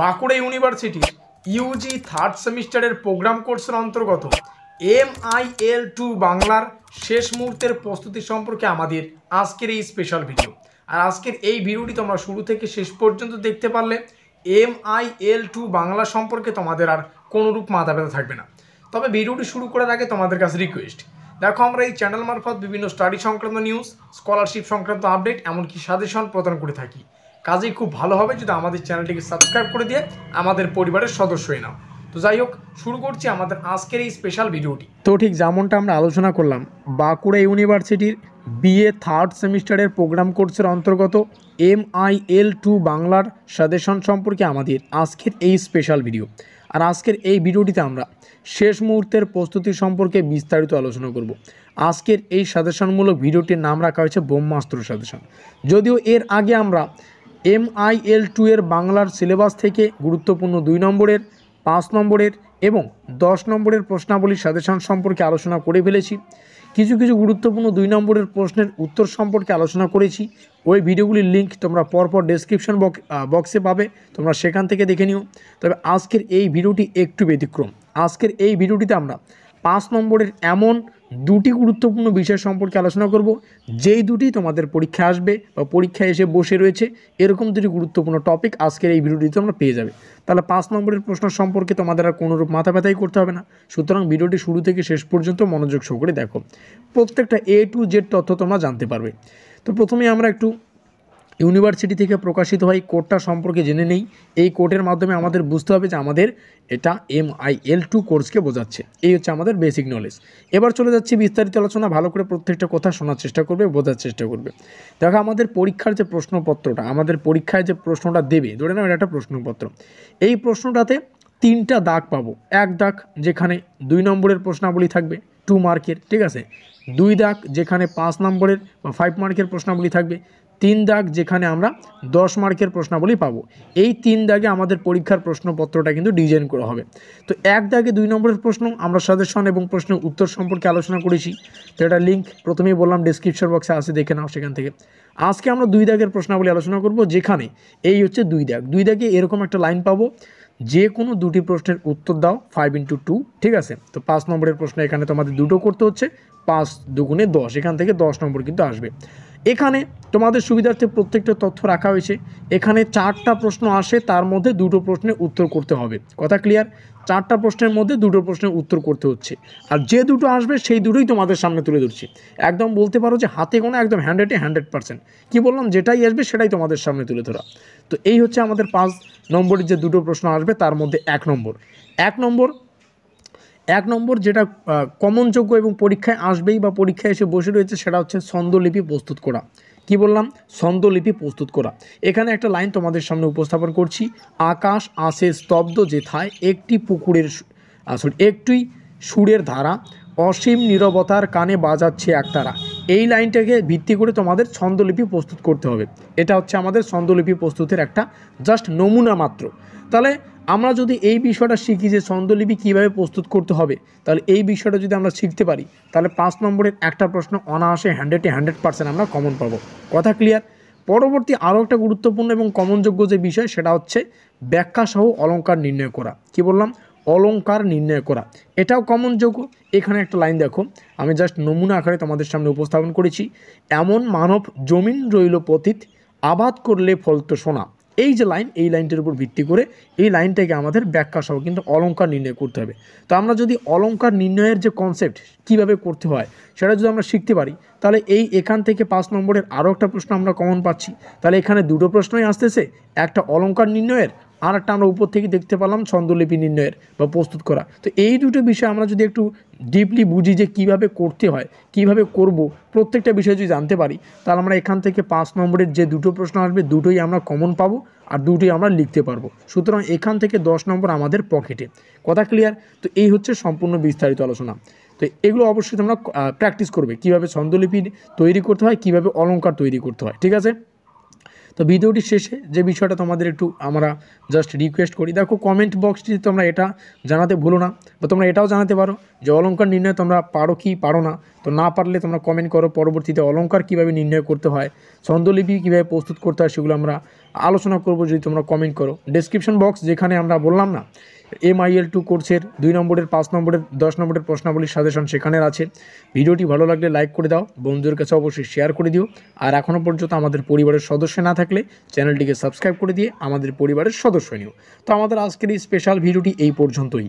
বাঁকুড়া ইউনিভার্সিটির Yuji third সেমিস্টারের programme কোর্সের অন্তর্গত এম আই এল টু বাংলার শেষ মুহূর্তের প্রস্তুতি সম্পর্কে আমাদের আজকের এই স্পেশাল ভিডিও আর আজকের এই ভিডিওটি তোমরা শুরু থেকে শেষ পর্যন্ত দেখতে পারলে M I L two Bangla সম্পর্কে তোমাদের আর কোনোরূপ মাথা ব্যথা থাকবে না তবে ভিডিওটি শুরু করার আগে তোমাদের কাছে রিকোয়েস্ট দেখো আমরা এই চ্যানেল মারফত বিভিন্ন স্টাডি সংক্রান্ত নিউজ স্কলারশিপ সংক্রান্ত আপডেট এমনকি সাজেশন প্রদান করে থাকি কাজেই খুব ভালো হবে যদি আমাদের চ্যানেলটিকে সাবস্ক্রাইব করে দিয়ে আমাদের পরিবারের সদস্য হয়ে নাও তো যাই হোক শুরু করছি আমাদের আজকের এই স্পেশাল ভিডিওটি তো ঠিক যেমনটা আমরা আলোচনা করলাম বাঁকুড়া ইউনিভার্সিটির বিএ থার্ড সেমিস্টারের প্রোগ্রাম কোর্সের অন্তর্গত এম আই এল টু বাংলার সাজেশন সম্পর্কে আমাদের আজকের এই স্পেশাল ভিডিও আর আজকের এই ভিডিওটিতে আমরা শেষ মুহূর্তের প্রস্তুতি সম্পর্কে বিস্তারিত আলোচনা করব আজকের এই সাজেশনমূলক ভিডিওটির নাম রাখা হয়েছে ব্রহ্মাস্ত্র সাজেশন যদিও এর আগে আমরা এমআইএল টু এর বাংলার সিলেবাস থেকে গুরুত্বপূর্ণ দুই নম্বরের পাঁচ নম্বরের এবং দশ নম্বরের প্রশ্নাবলীর সাজেশন সম্পর্কে আলোচনা করে ফেলেছি কিছু কিছু গুরুত্বপূর্ণ দুই নম্বরের প্রশ্নের উত্তর সম্পর্কে আলোচনা করেছি ওই ভিডিওগুলির লিঙ্ক তোমরা পরপর ডেসক্রিপশন বক্সে পাবে তোমরা সেখান থেকে দেখে নিও তবে আজকের এই ভিডিওটি একটু ব্যতিক্রম আজকের এই ভিডিওটিতে আমরা পাঁচ নম্বরের এমন দুটি গুরুত্বপূর্ণ বিষয় সম্পর্কে আলোচনা করব যেই দুটি তোমাদের পরীক্ষা আসবে বা পরীক্ষায় এসে বসে রয়েছে এরকম দুটি গুরুত্বপূর্ণ টপিক আজকের এই ভিডিওটিতে তোমরা পেয়ে যাবে তাহলে পাঁচ নম্বরের প্রশ্ন সম্পর্কে তোমাদের আর কোনোরূপ মাথা ব্যথাই করতে হবে না সুতরাং ভিডিওটি শুরু থেকে শেষ পর্যন্ত মনোযোগ সহকারে দেখো প্রত্যেকটা এ টু জেড তথ্য তোমরা জানতে পারবে তো প্রথমে আমরা একটু ইউনিভার্সিটি থেকে প্রকাশিত হয় কোডটা সম্পর্কে জেনে নেই এই কোডের মাধ্যমে আমাদের বুঝতে হবে যে আমাদের এটা এম আই এল টু কোর্সকে বোঝাচ্ছে এই হচ্ছে আমাদের বেসিক নলেজ এবার চলে যাচ্ছি বিস্তারিত আলোচনা ভালো করে প্রত্যেকটা কথা শোনার চেষ্টা করবে বোঝার চেষ্টা করবে দেখো আমাদের পরীক্ষার যে প্রশ্নপত্রটা আমাদের পরীক্ষায় যে প্রশ্নটা দেবে ধরে নাও এটা একটা প্রশ্নপত্র এই প্রশ্নটাতে তিনটা দাগ পাবো এক দাগ যেখানে দুই নম্বরের প্রশ্নাবলী থাকবে টু মার্কের ঠিক আছে দুই দাগ যেখানে পাঁচ নম্বরের বা ফাইভ মার্কের প্রশ্নাবলী থাকবে তিন দাগ যেখানে আমরা দশ মার্কের প্রশ্নাবলী পাবো এই তিন দাগে আমাদের পরীক্ষার প্রশ্নপত্রটা কিন্তু ডিজাইন করা হবে তো এক দাগে দুই নম্বরের প্রশ্ন আমরা সাজেশন এবং প্রশ্নের উত্তর সম্পর্কে আলোচনা করেছি তো এটা লিঙ্ক প্রথমেই বললাম ডিসক্রিপশন বক্সে আসে দেখে নাও সেখান থেকে আজকে আমরা দুই দাগের প্রশ্নাবলী আলোচনা করব যেখানে এই হচ্ছে দুই দাগ দুই দাগে এরকম একটা লাইন পাবো যে কোনো দুটি প্রশ্নের উত্তর দাও ফাইভ ইন্টু টু ঠিক আছে তো পাঁচ নম্বরের প্রশ্ন এখানে তোমাদের দুটো করতে হচ্ছে পাঁচ দুগুণে দশ এখান থেকে দশ নম্বর কিন্তু আসবে এখানে তোমাদের সুবিধার্থে প্রত্যেকটা তথ্য রাখা হয়েছে এখানে চারটা প্রশ্ন আসে তার মধ্যে দুটো প্রশ্নের উত্তর করতে হবে কথা ক্লিয়ার চারটা প্রশ্নের মধ্যে দুটো প্রশ্নের উত্তর করতে হচ্ছে আর যে দুটো আসবে সেই দুটোই তোমাদের সামনে তুলে ধরছি একদম বলতে পারো যে হাতে কোনো একদম হ্যান্ড্রেডে হান্ড্রেড পারসেন্ট কী বললাম যেটাই আসবে সেটাই তোমাদের সামনে তুলে ধরা তো এই হচ্ছে আমাদের পাঁচ নম্বরের যে দুটো প্রশ্ন আসবে তার মধ্যে এক নম্বর এক নম্বর এক নম্বর যেটা কমনযোগ্য এবং পরীক্ষায় আসবেই বা পরীক্ষায় এসে বসে রয়েছে সেটা হচ্ছে ছন্দলিপি প্রস্তুত করা কি বললাম ছন্দলিপি প্রস্তুত করা এখানে একটা লাইন তোমাদের সামনে উপস্থাপন করছি আকাশ আসে স্তব্ধ যেথায় একটি পুকুরের আসল একটি সুরের ধারা অসীম নিরবতার কানে বাজাচ্ছে একতারা এই লাইনটাকে ভিত্তি করে তোমাদের ছন্দলিপি প্রস্তুত করতে হবে এটা হচ্ছে আমাদের ছন্দলিপি প্রস্তুতের একটা জাস্ট নমুনা মাত্র তাহলে আমরা যদি এই বিষয়টা শিখি যে ছন্দলিপি কীভাবে প্রস্তুত করতে হবে তাহলে এই বিষয়টা যদি আমরা শিখতে পারি তাহলে পাঁচ নম্বরের একটা প্রশ্ন অনায়াসে হান্ড্রেডে হান্ড্রেড পার্সেন্ট আমরা কমন পাবো কথা ক্লিয়ার পরবর্তী আরও একটা গুরুত্বপূর্ণ এবং কমনযোগ্য যে বিষয় সেটা হচ্ছে ব্যাখ্যাসহ অলঙ্কার নির্ণয় করা কি বললাম অলঙ্কার নির্ণয় করা এটাও কমন যোগ্য এখানে একটা লাইন দেখো আমি জাস্ট নমুনা আকারে তোমাদের সামনে উপস্থাপন করেছি এমন মানব জমিন রইল পতিত আবাদ করলে ফলত সোনা এই যে লাইন এই লাইনটির উপর ভিত্তি করে এই লাইনটাকে আমাদের ব্যাখ্যা সহ কিন্তু অলঙ্কার নির্ণয় করতে হবে তো আমরা যদি অলঙ্কার নির্ণয়ের যে কনসেপ্ট কিভাবে করতে হয় সেটা যদি আমরা শিখতে পারি তাহলে এই এখান থেকে পাঁচ নম্বরের আরও একটা প্রশ্ন আমরা কমন পাচ্ছি তাহলে এখানে দুটো প্রশ্নই আসতেছে একটা অলঙ্কার নির্ণয়ের আর একটা আমরা উপর থেকে দেখতে পেলাম ছন্দলিপি নির্ণয়ের বা প্রস্তুত করা তো এই দুটো বিষয় আমরা যদি একটু ডিপলি বুঝি যে কিভাবে করতে হয় কিভাবে করব প্রত্যেকটা বিষয় যদি জানতে পারি তাহলে আমরা এখান থেকে পাঁচ নম্বরের যে দুটো প্রশ্ন আসবে দুটোই আমরা কমন পাবো আর দুটোই আমরা লিখতে পারবো সুতরাং এখান থেকে দশ নম্বর আমাদের পকেটে কথা ক্লিয়ার তো এই হচ্ছে সম্পূর্ণ বিস্তারিত আলোচনা তো এগুলো অবশ্যই তোমরা প্র্যাকটিস করবে কিভাবে ছন্দলিপি তৈরি করতে হয় কিভাবে অলঙ্কার তৈরি করতে হয় ঠিক আছে তো ভিডিওটির শেষে যে বিষয়টা তোমাদের একটু আমরা জাস্ট রিকোয়েস্ট করি দেখো কমেন্ট বক্সটিতে তোমরা এটা জানাতে ভুলো না বা তোমরা এটাও জানাতে পারো যে অলঙ্কার নির্ণয় তোমরা পারো কি পারো না তো না পারলে তোমরা কমেন্ট করো পরবর্তীতে অলঙ্কার কিভাবে নির্ণয় করতে হয় ছন্দলিপি কীভাবে প্রস্তুত করতে হয় সেগুলো আমরা আলোচনা করব যদি তোমরা কমেন্ট করো ডিসক্রিপশন বক্স যেখানে আমরা বললাম না এমআইএল টু কোর্সের দুই নম্বরের পাঁচ নম্বরের দশ নম্বরের প্রশ্নাবলীর সাজেশন সেখানের আছে ভিডিওটি ভালো লাগলে লাইক করে দাও বন্ধুদের কাছে অবশ্যই শেয়ার করে দিও আর এখনও পর্যন্ত আমাদের পরিবারের সদস্য না থাকলে চ্যানেলটিকে সাবস্ক্রাইব করে দিয়ে আমাদের পরিবারের সদস্য নিও তো আমাদের আজকের এই স্পেশাল ভিডিওটি এই পর্যন্তই